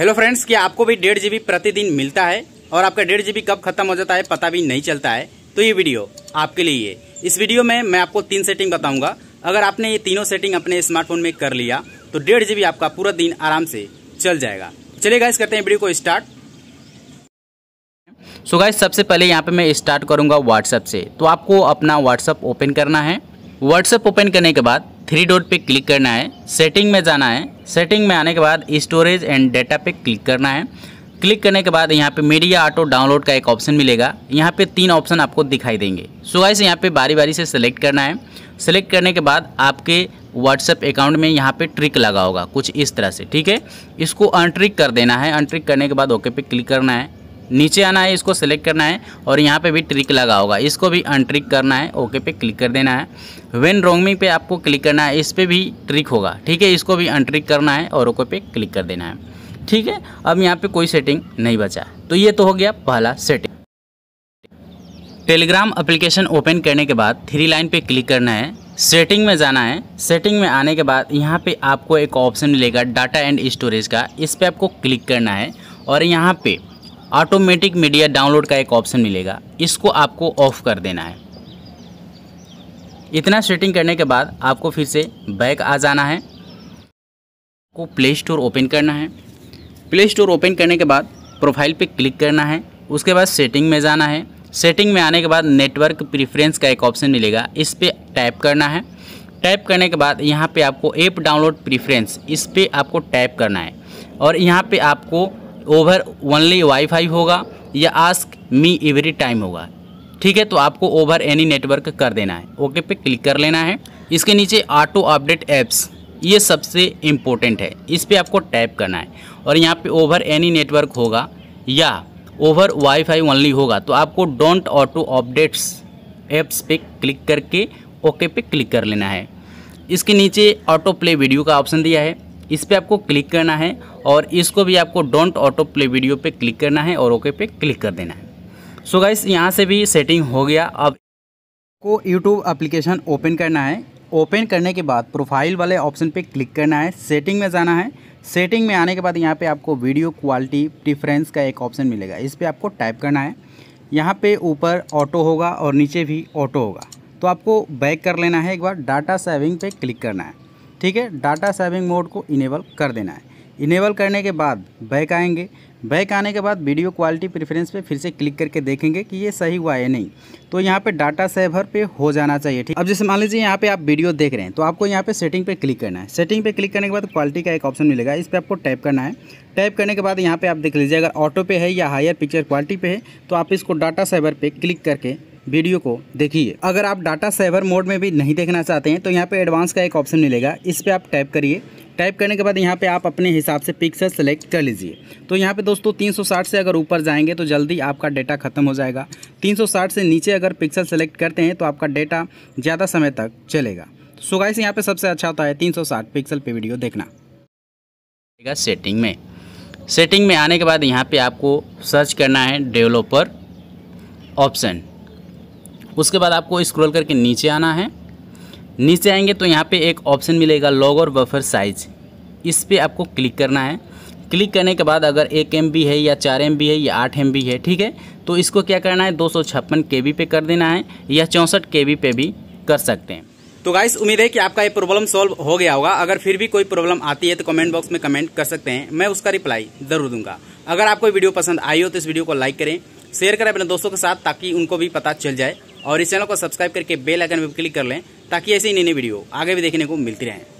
hello friends कि आपको भी डेढ़ जीबी प्रतिदिन मिलता है और आपका डेढ़ जीबी कब खत्म हो जाता है पता भी नहीं चलता है तो ये वीडियो आपके लिए है इस वीडियो में मैं आपको तीन सेटिंग बताऊंगा अगर आपने ये तीनों सेटिंग अपने स्मार्टफोन में कर लिया तो डेढ़ जीबी आपका पूरा दिन आराम से चल जाएगा चलिए गाइस करते हैं वीडियो को स्टार्ट सो गाइस सबसे पहले यहाँ पे मैं स्टार्ट करूँगा व्हाट्सएप से तो आपको अपना व्हाट्सएप ओपन करना है व्हाट्सएप ओपन करने के बाद थ्री डॉट पे क्लिक करना है सेटिंग में जाना है सेटिंग में आने के बाद स्टोरेज एंड डेटा पे क्लिक करना है क्लिक करने के बाद यहाँ पे मीडिया ऑटो डाउनलोड का एक ऑप्शन मिलेगा यहाँ पे तीन ऑप्शन आपको दिखाई देंगे सो से यहाँ पे बारी बारी से सेलेक्ट करना है सेलेक्ट करने के बाद आपके व्हाट्सएप अकाउंट में यहाँ पे ट्रिक लगा होगा कुछ इस तरह से ठीक है इसको अनट्रिक कर देना है अनट्रिक करने के बाद ओके पे क्लिक करना है नीचे आना है इसको सेलेक्ट करना है और यहाँ पे भी ट्रिक लगा होगा इसको भी अनट्रिक करना है ओके पे क्लिक कर देना है वेन रोंगमिंग पे आपको क्लिक करना है इस पर भी ट्रिक होगा ठीक है इसको भी अनट्रिक करना है और ओके पे क्लिक कर देना है ठीक है अब यहाँ पर कोई सेटिंग नहीं बचा तो ये तो हो गया पहला सेटिंग टेलीग्राम एप्लीकेशन ओपन करने के बाद थ्री लाइन पे क्लिक करना है सेटिंग में जाना है सेटिंग में आने के बाद यहाँ पे आपको एक ऑप्शन मिलेगा डाटा एंड स्टोरेज का इस पर आपको क्लिक करना है और यहाँ पे ऑटोमेटिक मीडिया डाउनलोड का एक ऑप्शन मिलेगा इसको आपको ऑफ़ कर देना है इतना सेटिंग करने के बाद आपको फिर से बैक आ जाना है आपको प्ले स्टोर ओपन करना है प्ले स्टोर ओपन करने के बाद प्रोफाइल पे क्लिक करना है उसके बाद सेटिंग में जाना है सेटिंग में आने के बाद नेटवर्क प्रिफ्रेंस का एक ऑप्शन मिलेगा इस पर टैप करना है टैप करने के बाद यहाँ पे आपको ऐप डाउनलोड प्रिफ्रेंस इस पर आपको टैप करना है और यहाँ पे आपको ओवर ओनली वाईफाई होगा या आस्क मी एवरी टाइम होगा ठीक है तो आपको ओवर एनी नेटवर्क कर देना है ओके पे क्लिक कर लेना है इसके नीचे ऑटो अपडेट ऐप्स ये सबसे इम्पोर्टेंट है इस पर आपको टैप करना है और यहाँ पे ओवर एनी नेटवर्क होगा या ओवर वाईफाई ओनली होगा तो आपको डोंट ऑटो अपडेट्स ऐप्स पे क्लिक करके ओके पे क्लिक कर लेना है इसके नीचे ऑटो प्ले वीडियो का ऑप्शन दिया है इस पर आपको क्लिक करना है और इसको भी आपको डोंट ऑटो प्ले वीडियो पे क्लिक करना है और ओके पे क्लिक कर देना है सो so गाइस यहाँ से भी सेटिंग हो गया अब को यूट्यूब एप्लीकेशन ओपन करना है ओपन करने के बाद प्रोफाइल वाले ऑप्शन पे क्लिक करना है सेटिंग में जाना है सेटिंग में आने के बाद यहाँ पे आपको वीडियो क्वालिटी प्रिफ्रेंस का एक ऑप्शन मिलेगा इस पर आपको टाइप करना है यहाँ पे ऊपर ऑटो होगा और नीचे भी ऑटो होगा तो आपको बैक कर लेना है एक बार डाटा सेविंग पे क्लिक करना है ठीक है डाटा सेविंग मोड को इनेबल कर देना है इनेबल करने के बाद बैक आएंगे बैक आने के बाद वीडियो क्वालिटी प्रेफरेंस पे फिर से क्लिक करके देखेंगे कि ये सही हुआ है नहीं तो यहाँ पे डाटा सेवर पे हो जाना चाहिए ठीक अब जैसे मान लीजिए यहाँ पे आप वीडियो देख रहे हैं तो आपको यहाँ पे सेटिंग पे क्लिक करना है सेटिंग पे क्लिक करने के बाद क्वालिटी का एक ऑप्शन मिलेगा इस पर आपको टाइप करना है टाइप करने के बाद यहाँ पर आप देख लीजिए अगर ऑटो पे है या हायर पिक्चर क्वालिटी पे है तो आप इसको डाटा सेवर पर क्लिक करके वीडियो को देखिए अगर आप डाटा सेवर मोड में भी नहीं देखना चाहते हैं तो यहाँ पे एडवांस का एक ऑप्शन मिलेगा इस पर आप टाइप करिए टाइप करने के बाद यहाँ पे आप अपने हिसाब से पिक्सल सेलेक्ट कर लीजिए तो यहाँ पे दोस्तों 360 से अगर ऊपर जाएंगे तो जल्दी आपका डाटा ख़त्म हो जाएगा 360 से नीचे अगर पिक्सल सेलेक्ट करते हैं तो आपका डेटा ज़्यादा समय तक चलेगा सुगाई से यहाँ पे सबसे अच्छा होता है 360 पिक्सल पे वीडियो देखना सेटिंग में सेटिंग में आने के बाद यहाँ पर आपको सर्च करना है डेवलपर ऑप्शन उसके बाद आपको स्क्रॉल करके नीचे आना है नीचे आएंगे तो यहाँ पे एक ऑप्शन मिलेगा लॉग और बफर साइज इस पर आपको क्लिक करना है क्लिक करने के बाद अगर एक एम है या चार एम है या आठ एम है ठीक है तो इसको क्या करना है दो सौ पे कर देना है या चौंसठ के पे भी कर सकते हैं तो गाइस उम्मीद है कि आपका ये प्रॉब्लम सॉल्व हो गया होगा अगर फिर भी कोई प्रॉब्लम आती है तो कमेंट बॉक्स में कमेंट कर सकते हैं मैं उसका रिप्लाई जरूर दूंगा अगर आपको वीडियो पसंद आई हो तो इस वीडियो को लाइक करें शेयर करें अपने दोस्तों के साथ ताकि उनको भी पता चल जाए और इस चैनल को सब्सक्राइब करके बेल आइकन पर क्लिक कर लें ताकि ऐसी नई नई वीडियो आगे भी देखने को मिलती रहें